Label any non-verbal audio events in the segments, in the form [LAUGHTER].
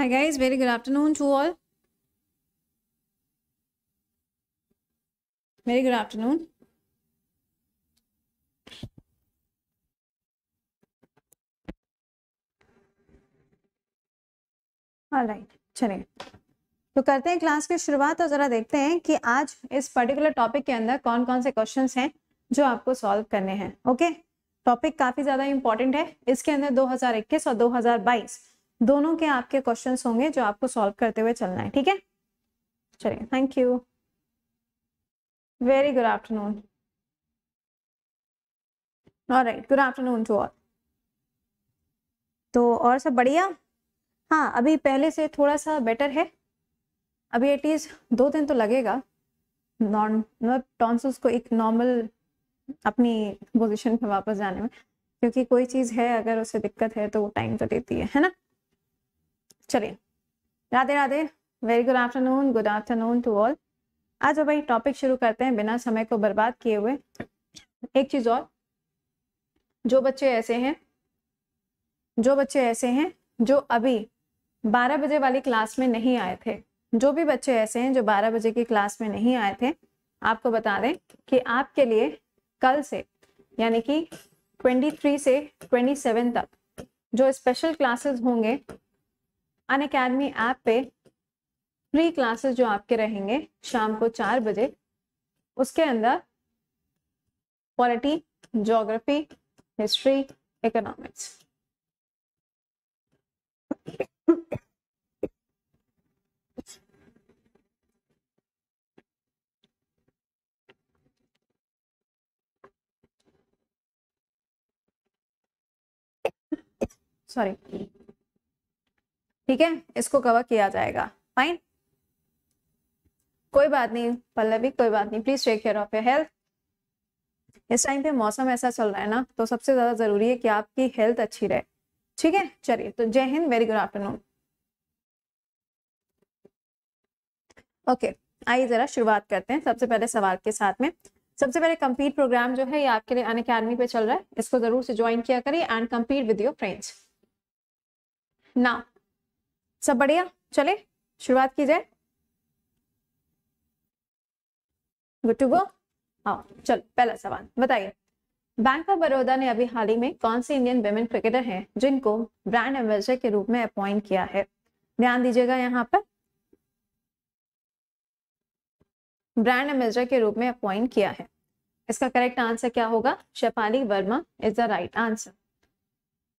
Hi guys, very good afternoon to all. Very good afternoon. Right चलिए तो करते हैं क्लास की शुरुआत और जरा देखते हैं कि आज इस पर्टिकुलर टॉपिक के अंदर कौन कौन से क्वेश्चंस हैं जो आपको सॉल्व करने हैं ओके टॉपिक काफी ज्यादा इंपॉर्टेंट है इसके अंदर 2021 और 2022 दोनों के आपके क्वेश्चन होंगे जो आपको सॉल्व करते हुए चलना है ठीक है चलिए thank you very good afternoon और right good afternoon to all तो और सब बढ़िया हाँ अभी पहले से थोड़ा सा बेटर है अभी एटलीस्ट दो दिन तो लगेगा नॉन मतलब टॉन्सल्स को एक नॉर्मल अपनी पोजीशन पे वापस जाने में क्योंकि कोई चीज़ है अगर उसे दिक्कत है तो वो टाइम तो देती है है ना चलिए Radhe Radhe very good afternoon good afternoon to all आज भाई टॉपिक शुरू करते हैं बिना समय को बर्बाद किए हुए एक चीज और जो बच्चे ऐसे हैं जो बच्चे ऐसे हैं जो अभी 12 बजे वाली क्लास में नहीं आए थे जो भी बच्चे ऐसे हैं जो 12 बजे की क्लास में नहीं आए थे आपको बता दें कि आपके लिए कल से यानी कि 23 से 27 तक जो स्पेशल क्लासेस होंगे अन अकेडमी ऐप पे फ्री क्लासेस जो आपके रहेंगे शाम को चार बजे उसके अंदर polity geography history economics sorry ठीक है इसको कवर किया जाएगा फाइन कोई बात नहीं पल्लवी कोई बात नहीं please take care of your health इस टाइम पे मौसम ऐसा चल रहा है ना तो सबसे ज्यादा जरूरी है कि आपकी हेल्थ अच्छी रहे ठीक है चलिए तो जय हिंद वेरी गुड आफ्टरनून ओके आइए जरा शुरुआत करते हैं सबसे पहले सवाल के साथ में सबसे पहले कंपीट प्रोग्राम जो है ये आपके लिए अन अकेडमी पे चल रहा है इसको जरूर से ज्वाइन किया करिए and compete with your friends now सब बढ़िया चले शुरुआत की जाए गुड टू गो हाँ चलो पहला सवाल बताइए बैंक ऑफ बड़ौदा ने अभी हाल ही में कौन से इंडियन वेमेन क्रिकेटर हैं जिनको ब्रांड एम्बेसडर के रूप में अपॉइंट किया है ध्यान दीजिएगा यहाँ पर ब्रांड एम्बेसडर के रूप में अपॉइंट किया है इसका करेक्ट आंसर क्या होगा Shefali Verma is the right answer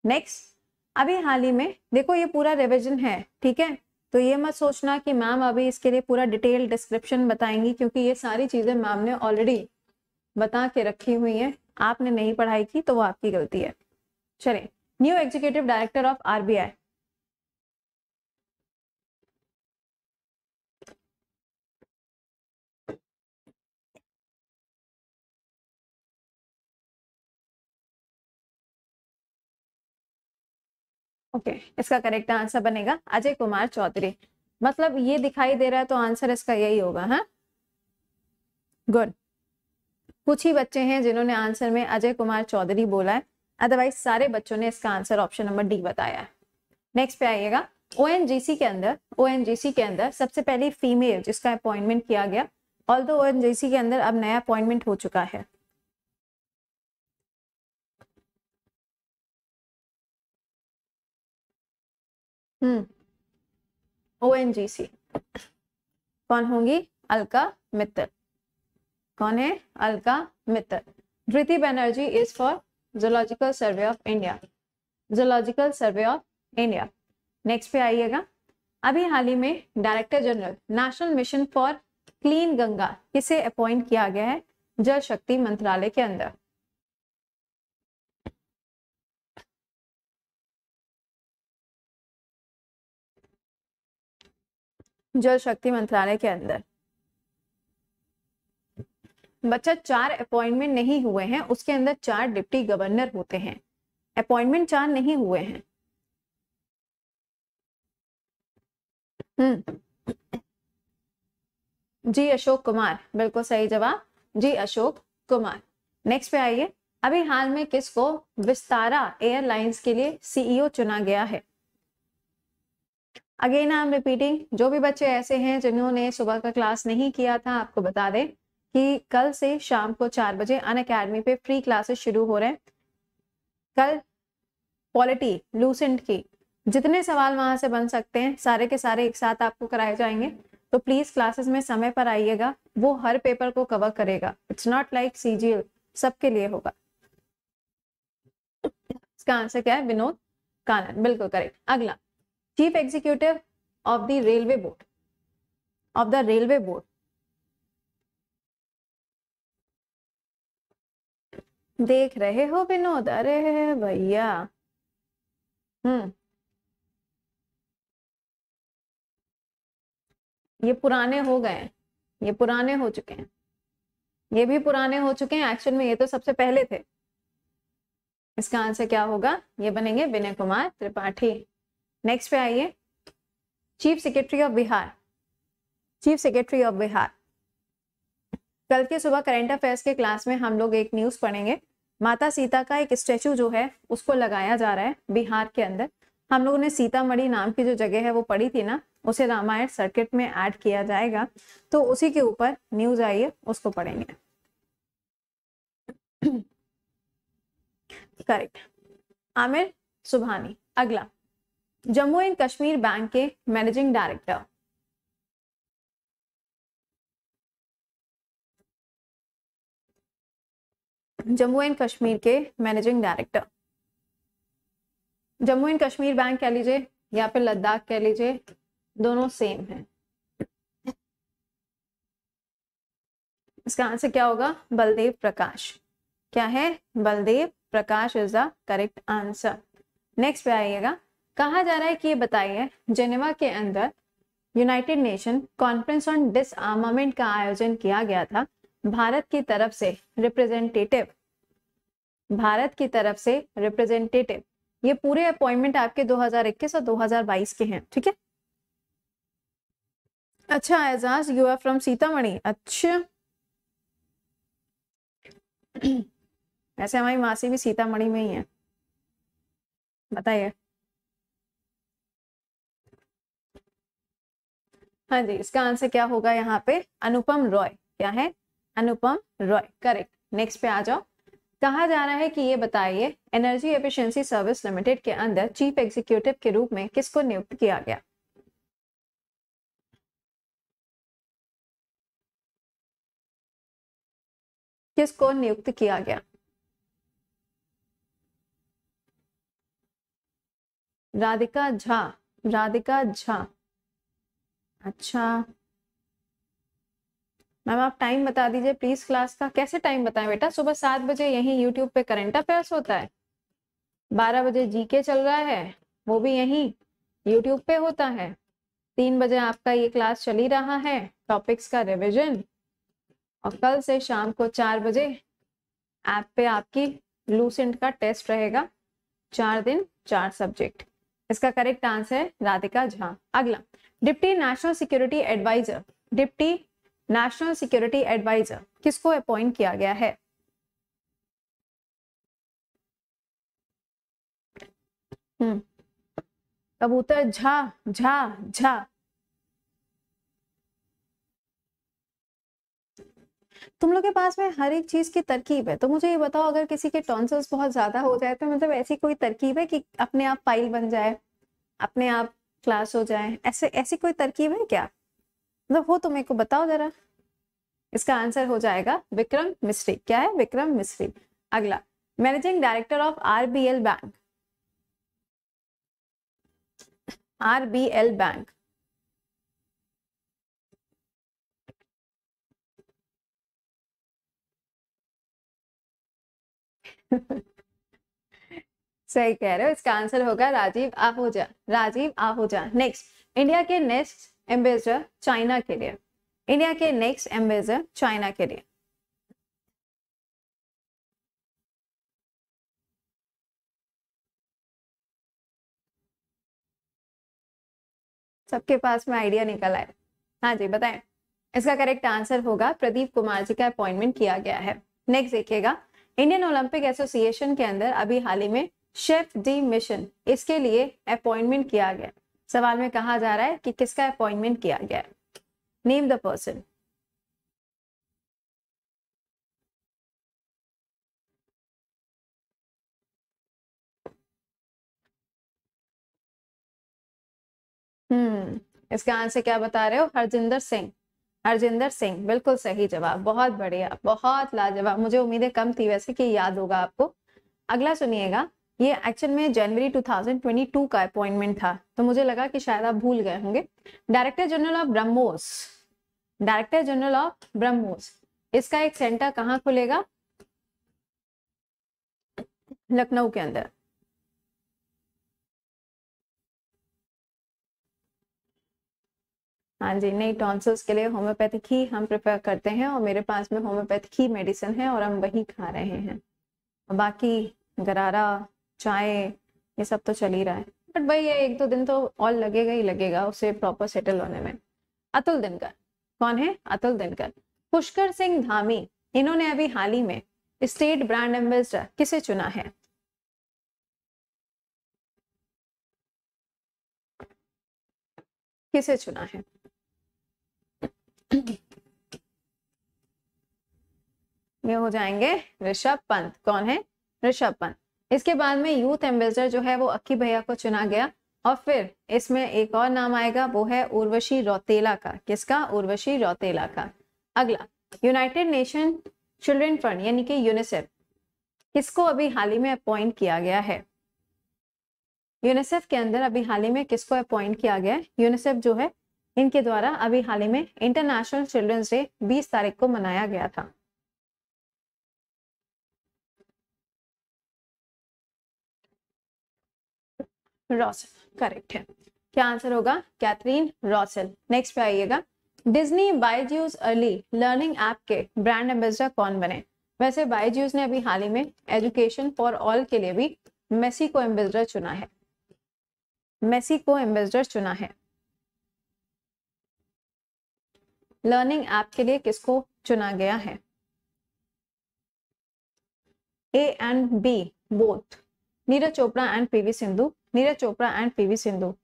next अभी हाल ही में देखो ये पूरा रिविजन है ठीक है तो ये मत सोचना कि मैम अभी इसके लिए पूरा डिटेल डिस्क्रिप्शन बताएंगी क्योंकि ये सारी चीजें मैम ने ऑलरेडी बता के रखी हुई है आपने नहीं पढ़ाई की तो वो आपकी गलती है चले new executive director of RBI okay okay, इसका करेक्ट आंसर बनेगा अजय कुमार चौधरी मतलब ये दिखाई दे रहा है तो आंसर इसका यही होगा है हाँ? गुड कुछ ही बच्चे हैं जिन्होंने आंसर में अजय कुमार चौधरी बोला है अदरवाइज सारे बच्चों ने इसका आंसर ऑप्शन नंबर डी बताया है नेक्स्ट पे आइएगा ओ के अंदर ओ के अंदर सबसे पहले फीमेल जिसका अपॉइंटमेंट किया गया ऑल दो के अंदर अब नया अपॉइंटमेंट हो चुका है हम्म ओ एन जी सी कौन होंगी अलका मित्तल कौन है Alka Mittal Dhriti Banerjee is for zoological survey of India zoological survey of India next पे आइएगा अभी हाल ही में director general national mission for clean Ganga किसे अपॉइंट किया गया है जल शक्ति मंत्रालय के अंदर जल शक्ति मंत्रालय के अंदर बच्चा चार अपॉइंटमेंट नहीं हुए हैं उसके अंदर चार डिप्टी गवर्नर होते हैं अपॉइंटमेंट चार नहीं हुए हैं हम्म जी अशोक कुमार बिल्कुल सही जवाब जी अशोक कुमार नेक्स्ट पे आइए अभी हाल में किसको विस्तारा एयरलाइंस के लिए सीईओ e चुना गया है अगेन आई एम रिपीटिंग जो भी बच्चे ऐसे हैं जिन्होंने सुबह का क्लास नहीं किया था आपको बता दें कि कल से शाम को चार बजे अन अकेडमी पे फ्री क्लासेस शुरू हो रहे हैं कल क्वालिटी लूसेंट की जितने सवाल वहां से बन सकते हैं सारे के सारे एक साथ आपको कराए जाएंगे तो प्लीज क्लासेस में समय पर आइएगा वो हर पेपर को कवर करेगा इट्स नॉट लाइक सीजीएल सबके लिए होगा इसका आंसर क्या है विनोद कानन बिल्कुल करेक्ट अगला chief executive of the railway board of the railway board देख रहे हो विनोद अरे भैया हम्म ये पुराने हो गए ये पुराने हो चुके हैं ये भी पुराने हो चुके हैं एक्चुअल में ये तो सबसे पहले थे इसका आंसर क्या होगा ये बनेंगे विनय कुमार त्रिपाठी नेक्स्ट पे आइए chief secretary of Bihar chief secretary of Bihar कल के सुबह करेंट अफेयर्स के क्लास में हम लोग एक न्यूज पढ़ेंगे माता सीता का एक स्टेचू जो है उसको लगाया जा रहा है बिहार के अंदर हम लोगों ने सीतामढ़ी नाम की जो जगह है वो पढ़ी थी ना उसे रामायण सर्किट में ऐड किया जाएगा तो उसी के ऊपर न्यूज आई है उसको पढ़ेंगे करेक्ट आमिर सुभानी अगला जम्मू एंड कश्मीर बैंक के managing director Jammu and Kashmir के managing director Jammu and Kashmir bank कह लीजिए या फिर लद्दाख कह लीजिए दोनों सेम है इसका आंसर क्या होगा बलदेव प्रकाश क्या है Baldev Prakash is the correct answer next पे आइएगा कहा जा रहा है कि ये बताइए जेनेवा के अंदर United Nation conference on disarmament का आयोजन किया गया था भारत की तरफ से रिप्रेजेंटेटिव भारत की तरफ से रिप्रेजेंटेटिव ये पूरे अपॉइंटमेंट आपके 2021 और 2022 के हैं ठीक है अच्छा Ejaz you are from Sitamarhi अच्छा ऐसे [CLEARS THROAT] हमारी मासी भी सीतामढ़ी में ही है बताइए हाँ जी इसका आंसर क्या होगा यहाँ पे अनुपम रॉय क्या है अनुपम रॉय करेक्ट नेक्स्ट पे आ जाओ कहा जा रहा है कि ये बताइए एनर्जी एफिशिएंसी सर्विस लिमिटेड के अंदर चीफ एग्जीक्यूटिव के रूप में किसको नियुक्त किया गया किसको नियुक्त किया गया राधिका झा राधिका झा अच्छा मैम आप टाइम बता दीजिए प्लीज क्लास का कैसे टाइम बताएं बेटा सुबह सात बजे यहीं यूट्यूब पे करंट अफेयर्स होता है बारह बजे जीके चल रहा है वो भी यहीं यूट्यूब पे होता है तीन बजे आपका ये क्लास चल ही रहा है टॉपिक्स का रिवीजन और कल से शाम को चार बजे ऐप पे आपकी लूसेंट का टेस्ट रहेगा चार दिन चार सब्जेक्ट इसका करेक्ट आंसर है राधिका झा अगला deputy national security adviser deputy national security adviser किसको अपॉइंट किया गया है हम्म, कबूतर झा झा झा तुम लोग के पास में हर एक चीज की तरकीब है तो मुझे ये बताओ अगर किसी के टॉन्सल्स बहुत ज्यादा हो जाए तो मतलब ऐसी कोई तरकीब है कि अपने आप पाइल बन जाए अपने आप क्लास हो जाए ऐसे ऐसी कोई तरकीब है क्या मतलब हो तो मेरे को बताओ जरा इसका आंसर हो जाएगा विक्रम मिस्ट्री क्या है विक्रम मिस्ट्री अगला managing director of RBL bank RBL bank सही कह रहे हो इसका आंसर होगा राजीव आहूजा राजीव आहूजा नेक्स्ट इंडिया के नेक्स्ट एम्बेसडर चाइना के लिए इंडिया के नेक्स्ट एम्बेसडर चाइना के लिए सबके पास में आइडिया निकल आए हाँ जी बताएं इसका करेक्ट आंसर होगा प्रदीप कुमार जी का अपॉइंटमेंट किया गया है नेक्स्ट देखिएगा इंडियन ओलंपिक एसोसिएशन के अंदर अभी हाल ही में शेफ डी मिशन इसके लिए अपॉइंटमेंट किया गया सवाल में कहा जा रहा है कि किसका अपॉइंटमेंट किया गया है नेम द पर्सन हम्म इसका आंसर क्या बता रहे हो हरजिंदर सिंह हरजिंदर सिंह बिल्कुल सही जवाब बहुत बढ़िया बहुत लाजवाब मुझे उम्मीदें कम थी वैसे कि याद होगा आपको अगला सुनिएगा ये एक्चुअल में जनवरी 2022 का अपॉइंटमेंट था तो मुझे लगा कि शायद आप भूल गए होंगे director general of BrahMos director general of BrahMos इसका एक सेंटर कहाँ खुलेगा लखनऊ के अंदर हाँ जी नहीं टॉन्सल्स के लिए होम्योपैथिक ही हम प्रेफर करते हैं और मेरे पास में होम्योपैथिक ही मेडिसिन है और हम वही खा रहे हैं बाकी गरारा चाय ये सब तो चल ही रहा है बट भाई ये एक दो दिन तो और लगेगा ही लगेगा उसे प्रॉपर सेटल होने में अतुल दिनकर कौन है अतुल दिनकर पुष्कर सिंह धामी इन्होंने अभी हाल ही में स्टेट ब्रांड एम्बेसडर किसे चुना है किसे चुना है ये हो जाएंगे ऋषभ पंत कौन है ऋषभ पंत इसके बाद में यूथ एम्बेसडर जो है वो अक्की भैया को चुना गया और फिर इसमें एक और नाम आएगा वो है उर्वशी रौतेला का किसका उर्वशी रौतेला का अगला यूनाइटेड नेशन चिल्ड्रन फंड यानी कि यूनिसेफ किसको अभी हाल ही में अपॉइंट किया गया है यूनिसेफ के अंदर अभी हाल ही में किसको अपॉइंट किया गया है यूनिसेफ जो है इनके द्वारा अभी हाल ही में इंटरनेशनल चिल्ड्रंस डे 20 तारीख को मनाया गया था रॉसल करेक्ट है क्या आंसर होगा कैथरीन रॉसल नेक्स्ट पे आइएगा Disney Byju's early learning app के ब्रांड एम्बेसडर कौन बने वैसे बायजूस ने अभी हाल ही में एजुकेशन फॉर ऑल के लिए भी मेसी को एम्बेसडर चुना है मेसी को एम्बेसडर चुना है लर्निंग ऐप के लिए किसको चुना गया है A and B both Neeraj Chopra and PV Sindhu Neeraj Chopra and PV Sindhu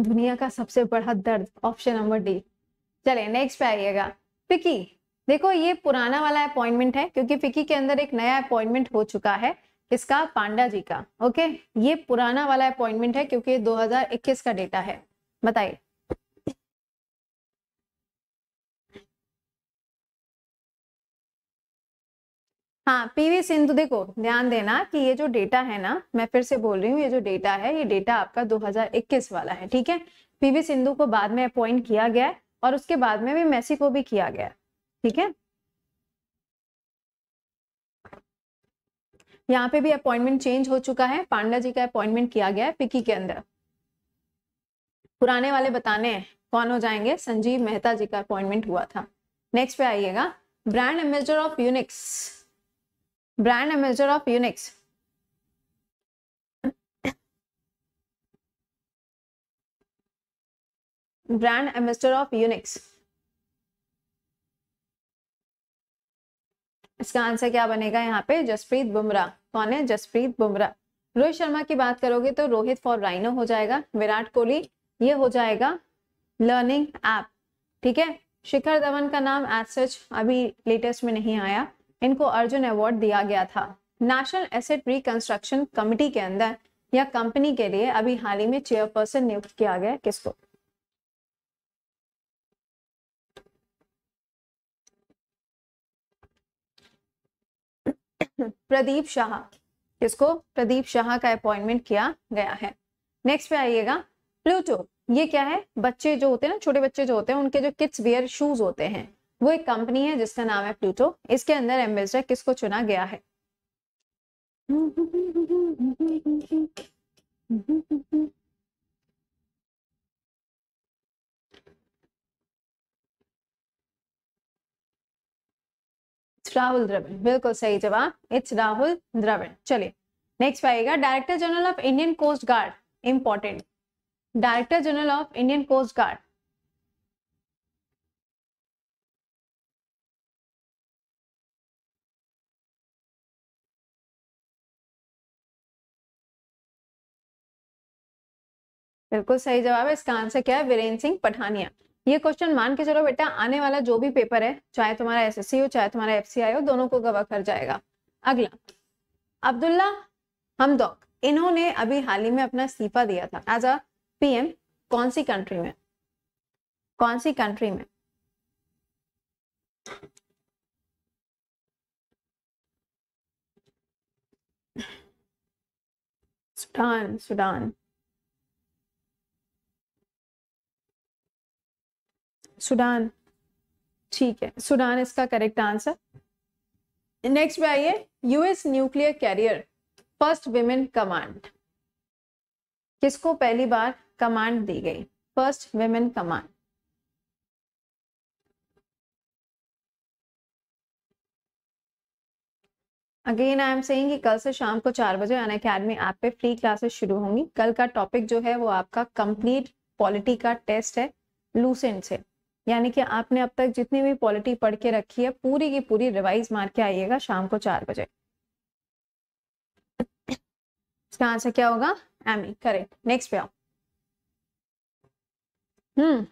दुनिया का सबसे बड़ा दर्द ऑप्शन नंबर डी चले नेक्स्ट पे आइएगा फिकी देखो ये पुराना वाला अपॉइंटमेंट है क्योंकि फिकी के अंदर एक नया अपॉइंटमेंट हो चुका है इसका पांडा जी का ओके ये पुराना वाला अपॉइंटमेंट है क्योंकि 2021 का डेटा है बताइए हाँ पीवी सिंधु देखो ध्यान देना कि ये जो डेटा है ना मैं फिर से बोल रही हूँ ये जो डेटा है ये डेटा आपका 2021 वाला है ठीक है पीवी सिंधु को बाद में अपॉइंट किया गया है और उसके बाद में भी मेसी को भी किया गया ठीक है यहाँ पे भी अपॉइंटमेंट चेंज हो चुका है पांडा जी का अपॉइंटमेंट किया गया है पिकी के अंदर पुराने वाले बताने कौन हो जाएंगे संजीव मेहता जी का अपॉइंटमेंट हुआ था नेक्स्ट पे आइएगा brand ambassador of Unix brand ambassador of Unix brand ambassador of Unix इसका आंसर क्या बनेगा यहाँ पे जसप्रीत बुमराह कौन है जसप्रीत बुमराह रोहित शर्मा की बात करोगे तो रोहित फॉर राइनो हो जाएगा विराट कोहली ये हो जाएगा लर्निंग ऐप ठीक है शिखर धवन का नाम एज सच अभी लेटेस्ट में नहीं आया इनको अर्जुन अवार्ड दिया गया था नेशनल एसेट रिकंस्ट्रक्शन कमिटी के अंदर या कंपनी के लिए अभी हाल ही में चेयरपर्सन नियुक्त किया गया किसको प्रदीप शाह किसको प्रदीप शाह का अपॉइंटमेंट किया गया है नेक्स्ट पे आइएगा प्लूटो ये क्या है बच्चे जो होते हैं ना छोटे बच्चे जो होते हैं उनके जो किड्स वियर शूज होते हैं वो एक कंपनी है जिसका नाम है प्लूटो इसके अंदर एम्बेसडर किसको चुना गया है राहुल द्रविड़ बिल्कुल सही जवाब इट्स राहुल द्रविड़ चलिए नेक्स्ट आएगा director general of Indian coast guard important director general of Indian coast guard बिल्कुल सही जवाब है इसका आंसर क्या है वीरेंद्र सिंह पठानिया ये क्वेश्चन मान के चलो बेटा आने वाला जो भी पेपर है चाहे तुम्हारा एस हो चाहे तुम्हारा एफसीआई हो दोनों को गवा कर जाएगा अगला अब्दुल्ला हमदौक इन्होंने अभी हाल ही में अपना इस्तीफा दिया था एज अ पीएम कौन सी कंट्री में कौन सी कंट्री में सुडान सुडान सुडान ठीक है सुडान इसका करेक्ट आंसर नेक्स्ट पे आइए US nuclear carrier first women command किसको पहली बार कमांड दी गई first women command again I am saying कि कल से शाम को चार बजे अन अकेडमी ऐप पे फ्री क्लासेस शुरू होंगी कल का टॉपिक जो है वो आपका कंप्लीट पॉलिटी का टेस्ट है लूसेंट से यानी कि आपने अब तक जितनी भी पॉलिटी पढ़ के रखी है पूरी की पूरी रिवाइज मार के आइएगा शाम को चार बजे इसका आंसर क्या होगा एमी करेक्ट नेक्स्ट पे आओ हम्म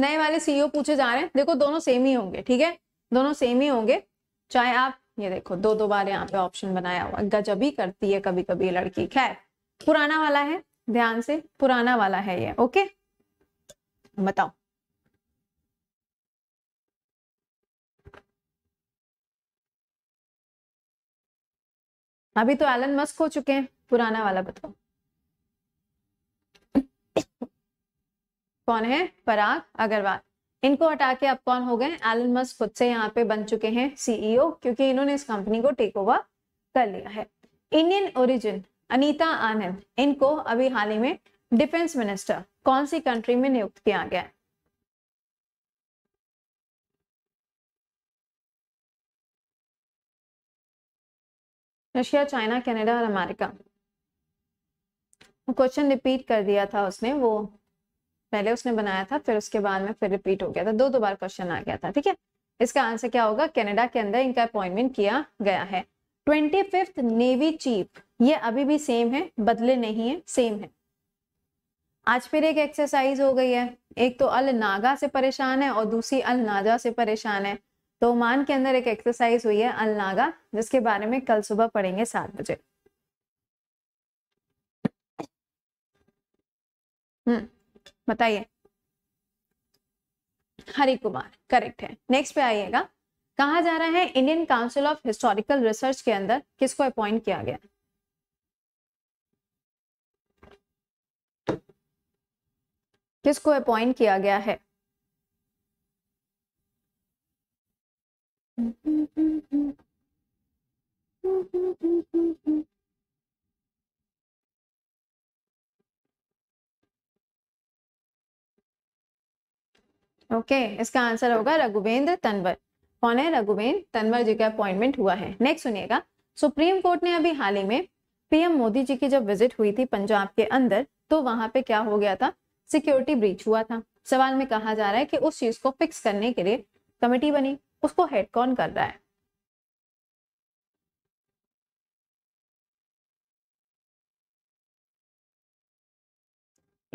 नए वाले सीईओ e पूछे जा रहे हैं देखो दोनों सेम ही होंगे ठीक है दोनों सेम ही होंगे चाहे आप ये देखो दो दो बार यहाँ पे ऑप्शन बनाया हुआ गजबी करती है कभी कभी लड़की खैर पुराना वाला है ध्यान से पुराना वाला है ये ओके बताओ अभी तो एलन मस्क हो चुके हैं पुराना वाला बताओ कौन है पराग अग्रवाल इनको हटा के अब कौन हो गए एलन मस्क खुद से यहाँ पे बन चुके हैं सीईओ e क्योंकि इन्होंने इस कंपनी को टेक ओवर कर लिया है इंडियन ओरिजिन अनीता आनंद इनको अभी हाल ही में डिफेंस मिनिस्टर कौन सी कंट्री में नियुक्त किया गया है रशिया चाइना कनाडा और अमेरिका क्वेश्चन रिपीट कर दिया था उसने वो पहले उसने बनाया था फिर उसके बाद में फिर रिपीट हो गया था दो दो बार क्वेश्चन आ गया था ठीक है इसका आंसर क्या होगा कनाडा के अंदर इनका अपॉइंटमेंट किया गया है ट्वेंटी फिफ्थ नेवी चीफ ये अभी भी सेम है बदले नहीं है सेम है आज फिर एक एक्सरसाइज हो गई है एक तो अल नागा से परेशान है और दूसरी अल नाजा से परेशान है तो ओमान के अंदर एक एक्सरसाइज हुई है अलनागा जिसके बारे में कल सुबह पढ़ेंगे सात बजे हम्म, बताइए हरि कुमार करेक्ट है नेक्स्ट पे आइएगा कहा जा रहा है Indian council of historical research के अंदर किसको अपॉइंट किया गया किसको अपॉइंट किया गया है ओके okay, इसका आंसर होगा रघुवेंद्र तनवर कौन है रघुवेंद्र तनवर जी का अपॉइंटमेंट हुआ है नेक्स्ट सुनिएगा सुप्रीम कोर्ट ने अभी हाल ही में पीएम मोदी जी की जब विजिट हुई थी पंजाब के अंदर तो वहां पे क्या हो गया था सिक्योरिटी ब्रीच हुआ था सवाल में कहा जा रहा है कि उस चीज को फिक्स करने के लिए कमेटी बनी उसको हेड कौन कर रहा है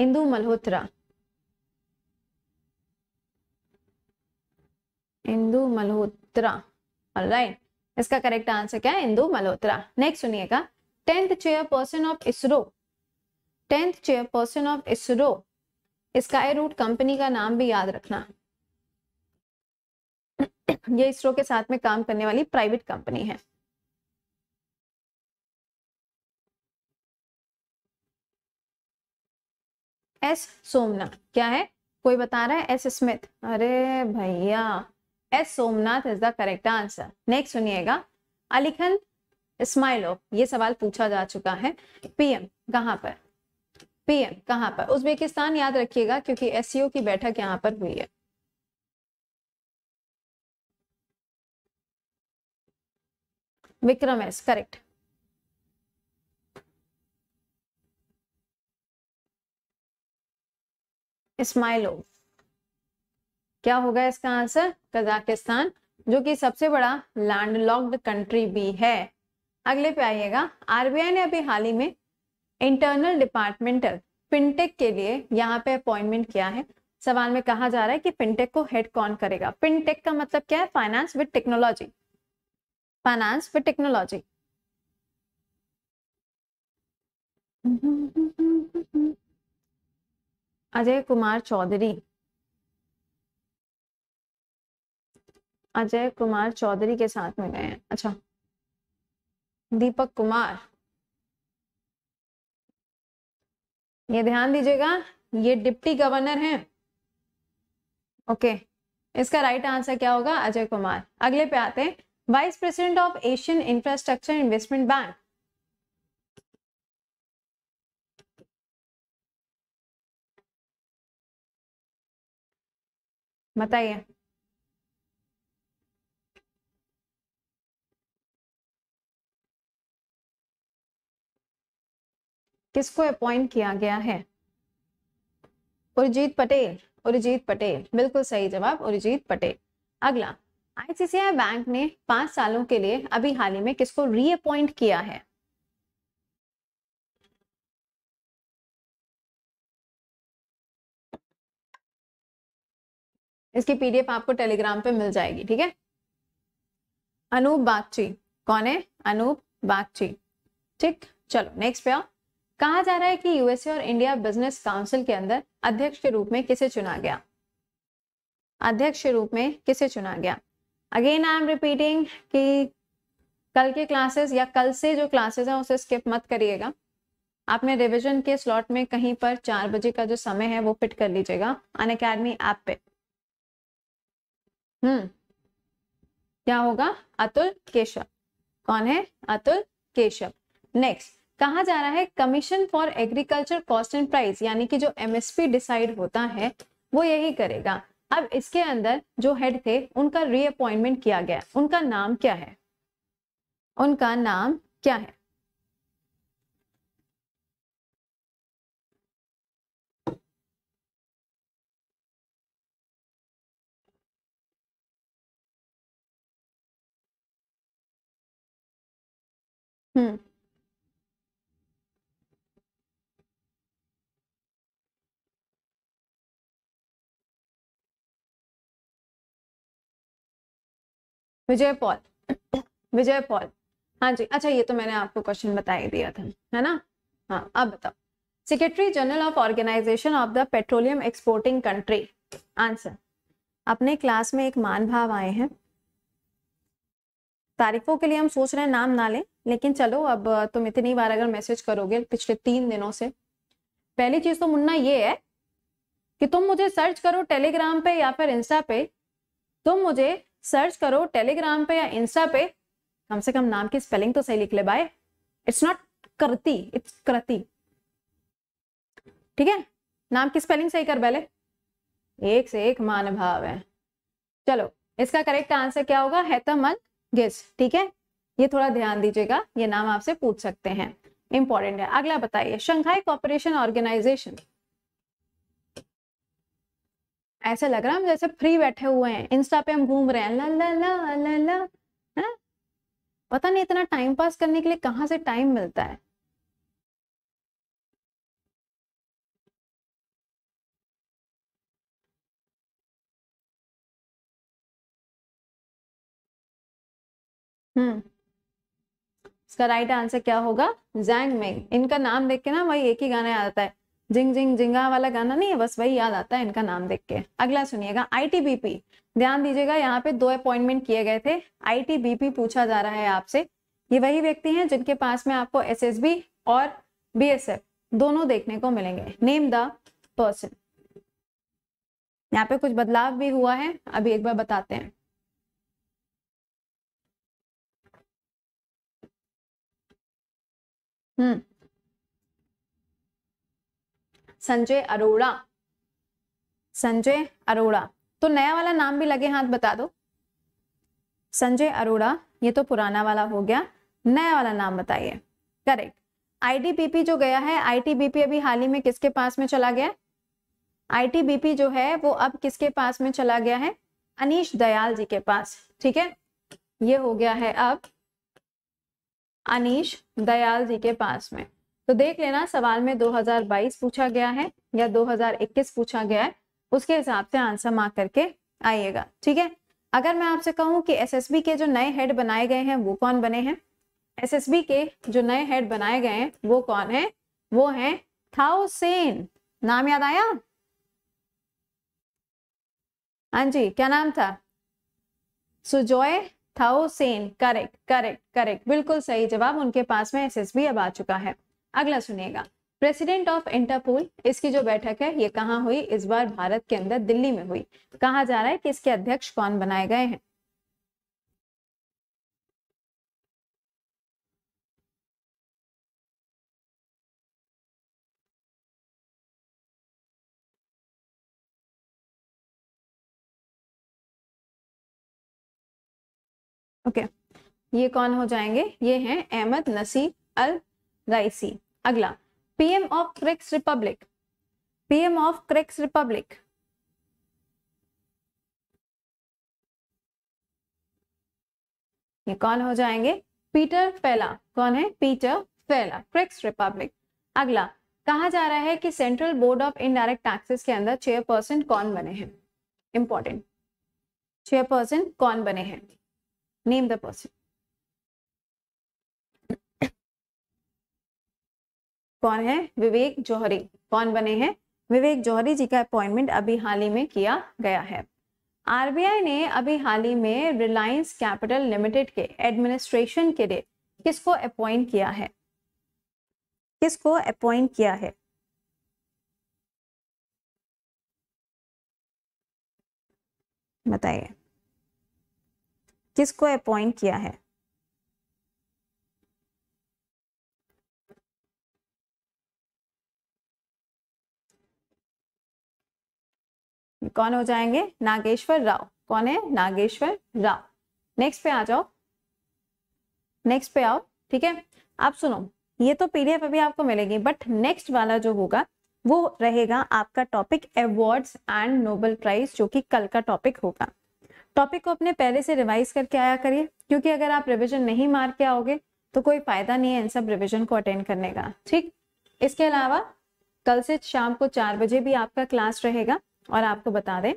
इंदु मल्होत्रा इंदु मल्होत्रा राइट इसका करेक्ट आंसर क्या है इंदु मल्होत्रा नेक्स्ट सुनिएगा tenth chairperson of ISRO tenth chairperson of ISRO Skyroot company का नाम भी याद रखना ये इसरो के साथ में काम करने वाली प्राइवेट कंपनी है एस सोमनाथ क्या है कोई बता रहा है एस स्मिथ अरे भैया S Somnath is the correct answer next सुनिएगा अलीखन स्माइलो ये सवाल पूछा जा चुका है पीएम कहां पर पीएम कहां पर उज्बेकिस्तान याद रखिएगा क्योंकि एससीओ की बैठक यहां पर हुई है विक्रम एस करेक्ट इस्माइलोव क्या होगा इसका आंसर कजाकिस्तान जो कि सबसे बड़ा लैंडलॉक्ड कंट्री भी है अगले पे आइएगा आरबीआई ने अभी हाल ही में इंटरनल डिपार्टमेंटल फिनटेक के लिए यहाँ पे अपॉइंटमेंट किया है सवाल में कहा जा रहा है कि फिनटेक को हेड कौन करेगा फिनटेक का मतलब क्या है finance with technology finance with technology. Ajay Kumar Chaudhary Ajay Kumar Chaudhary के साथ में गए हैं अच्छा दीपक कुमार ये ध्यान दीजिएगा ये डिप्टी गवर्नर हैं ओके इसका राइट आंसर क्या होगा अजय कुमार अगले पे आते हैं vice president of Asian infrastructure investment bank बताइए किसको अपॉइंट किया गया है उर्जीत पटेल उर्जीत पटेल बिल्कुल सही जवाब उर्जीत पटेल अगला आईसीसीआई बैंक ने पांच सालों के लिए अभी हाल ही में किसको रीअपॉइंट किया है इसकी पीडीएफ आपको टेलीग्राम पे मिल जाएगी ठीक है अनूप बागची कौन है अनूप बागची ठीक चलो नेक्स्ट पे आओ कहा जा रहा है कि यूएसए और इंडिया बिजनेस काउंसिल के अंदर अध्यक्ष के रूप में किसे चुना गया अध्यक्ष के रूप में किसे चुना गया अगेन आई एम रिपीटिंग कि कल के क्लासेस या कल से जो क्लासेस हैं उसे स्किप मत करिएगा आपने रिविजन के स्लॉट में कहीं पर चार बजे का जो समय है वो फिट कर लीजिएगा अन अकेडमी ऐप पे हम्म क्या होगा अतुल केशव कौन है अतुल केशव नेक्स्ट कहा जा रहा है commission for agriculture cost and price यानी कि जो एमएसपी डिसाइड होता है वो यही करेगा अब इसके अंदर जो हेड थे उनका रीअपॉइंटमेंट किया गया उनका नाम क्या है उनका नाम क्या है हम्म विजय पॉल विजय पॉल हाँ जी अच्छा ये तो मैंने आपको क्वेश्चन बता ही दिया था है ना हाँ अब बताओ secretary general of organisation of the petroleum exporting country answer अपने क्लास में एक मान भाव आए हैं तारीफों के लिए हम सोच रहे हैं नाम ना लें लेकिन चलो अब तुम इतनी बार अगर मैसेज करोगे पिछले तीन दिनों से पहली चीज तो मुन्ना ये है कि तुम मुझे सर्च करो टेलीग्राम पे या फिर इंस्टा पे तुम मुझे सर्च करो टेलीग्राम पे या इंस्टा पे कम से कम नाम की स्पेलिंग तो सही लिख ले बाय इट्स नॉट करती इट्स करती ठीक है नाम की स्पेलिंग सही कर पहले एक से एक मान भाव है चलो इसका करेक्ट आंसर क्या होगा तो मन गिस ठीक है ये थोड़ा ध्यान दीजिएगा ये नाम आपसे पूछ सकते हैं इंपॉर्टेंट है अगला बताइए शंघाई कॉपरेशन ऑर्गेनाइजेशन ऐसे लग रहा है हम जैसे फ्री बैठे हुए हैं इंस्टा पे हम घूम रहे हैं ला ला ला ला ला है ना पता नहीं इतना टाइम पास करने के लिए कहाँ से टाइम मिलता है हम्म इसका राइट आंसर क्या होगा जैंग मेंग इनका नाम देख के ना वही एक ही गाना आता है जिंग जिंग जिंगा वाला गाना नहीं है बस वही याद आता है इनका नाम देख के अगला सुनिएगा आईटीबीपी ध्यान दीजिएगा यहाँ पे दो अपॉइंटमेंट किए गए थे आईटीबीपी पूछा जा रहा है आपसे ये वही व्यक्ति हैं जिनके पास में आपको एसएसबी और बीएसएफ दोनों देखने को मिलेंगे नेम द पर्सन यहाँ पे कुछ बदलाव भी हुआ है अभी एक बार बताते हैं हम्म संजय अरोड़ा संजय अरोड़ा तो नया वाला नाम भी लगे हाथ बता दो संजय अरोड़ा ये तो पुराना वाला हो गया नया वाला नाम बताइए करेक्ट आईटीबीपी जो गया है आईटीबीपी अभी हाल ही में किसके पास में चला गया आईटीबीपी जो है वो अब किसके पास में चला गया है अनिश दयाल जी के पास ठीक है ये हो गया है अब अनिश दयाल जी के पास में तो देख लेना सवाल में 2022 पूछा गया है या 2021 पूछा गया है उसके हिसाब से आंसर मार्क करके आइएगा ठीक है अगर मैं आपसे कहूं कि एसएसबी के जो नए हेड बनाए गए हैं वो कौन बने हैं एसएसबी के जो नए हेड बनाए गए हैं वो कौन है वो है थाउसेन नाम याद आया हाँ जी क्या नाम था Sujoy Thaosen correct correct correct बिल्कुल सही जवाब उनके पास में एसएसबी अब आ चुका है अगला सुनिएगा प्रेसिडेंट ऑफ इंटरपोल इसकी जो बैठक है ये कहाँ हुई इस बार भारत के अंदर दिल्ली में हुई कहा जा रहा है कि इसके अध्यक्ष कौन बनाए गए हैं ओके okay. ये कौन हो जाएंगे ये हैं अहमद नसीर अल राइसी अगला PM of Kyrgyz republic PM of Kyrgyz republic ये कौन हो जाएंगे पीटर फेला कौन है पीटर फेला क्रिक्स रिपब्लिक अगला कहा जा रहा है कि central board of indirect taxes के अंदर चेयरपर्सन कौन बने हैं इंपॉर्टेंट चेयरपर्सन कौन बने हैं नेम द पर्सन कौन है विवेक जौहरी कौन बने हैं विवेक जौहरी जी का अपॉइंटमेंट अभी हाल ही में किया गया है आरबीआई ने अभी हाल ही में रिलायंस कैपिटल लिमिटेड के एडमिनिस्ट्रेशन के लिए किसको अपॉइंट किया है किसको अपॉइंट किया है बताइए किसको अपॉइंट किया है कौन हो जाएंगे नागेश्वर राव कौन है नागेश्वर राव नेक्स्ट पे आ जाओ नेक्स्ट पे आओ ठीक है आप सुनो ये तो पीडीएफ अभी आपको मिलेगी बट नेक्स्ट वाला जो होगा वो रहेगा आपका topic awards and Nobel prize जो कि कल का टॉपिक होगा टॉपिक को अपने पहले से रिवाइज करके आया करिए क्योंकि अगर आप रिविजन नहीं मार के आओगे तो कोई फायदा नहीं है इन सब रिविजन को अटेंड करने का ठीक इसके अलावा कल से शाम को चार बजे भी आपका क्लास रहेगा और आपको बता दें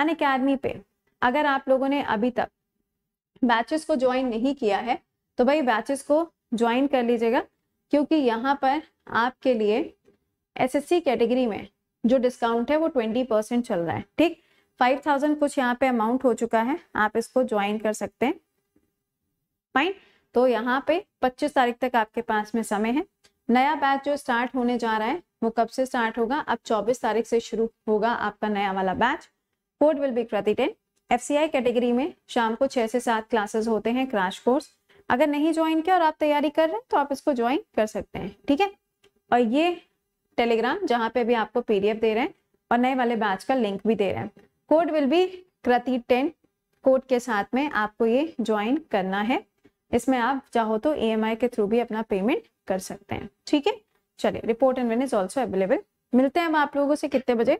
अन अकेडमी पे अगर आप लोगों ने अभी तक बैचेस को ज्वाइन नहीं किया है तो भाई बैचेस को ज्वाइन कर लीजिएगा क्योंकि यहाँ पर आपके लिए एसएससी कैटेगरी में जो डिस्काउंट है वो ट्वेंटी परसेंट चल रहा है ठीक फाइव थाउजेंड कुछ यहाँ पे अमाउंट हो चुका है आप इसको ज्वाइन कर सकते हैं फाइन तो यहाँ पे पच्चीस तारीख तक आपके पास में समय है नया बैच जो स्टार्ट होने जा रहा है वो कब से स्टार्ट होगा अब 24 तारीख से शुरू होगा आपका नया वाला batch code will be Kriti ten F category में शाम को छह से सात क्लासेस होते हैं क्रैश कोर्स अगर नहीं ज्वाइन किया और आप तैयारी कर रहे हैं तो आप इसको ज्वाइन कर सकते हैं ठीक है और ये टेलीग्राम जहाँ पे भी आपको पीडीएफ दे रहे हैं और नए वाले बैच का लिंक भी दे रहे हैं code will be Kriti ten code के साथ में आपको ये ज्वाइन करना है इसमें आप चाहो तो ई e के थ्रू भी अपना पेमेंट कर सकते हैं ठीक है चलिए report and win is also available मिलते हैं हम आप लोगों से कितने बजे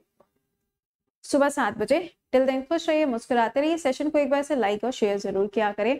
सुबह सात बजे टिल देन खुश रहिए मुस्कुराते रहिए सेशन को एक बार से लाइक और शेयर जरूर किया करें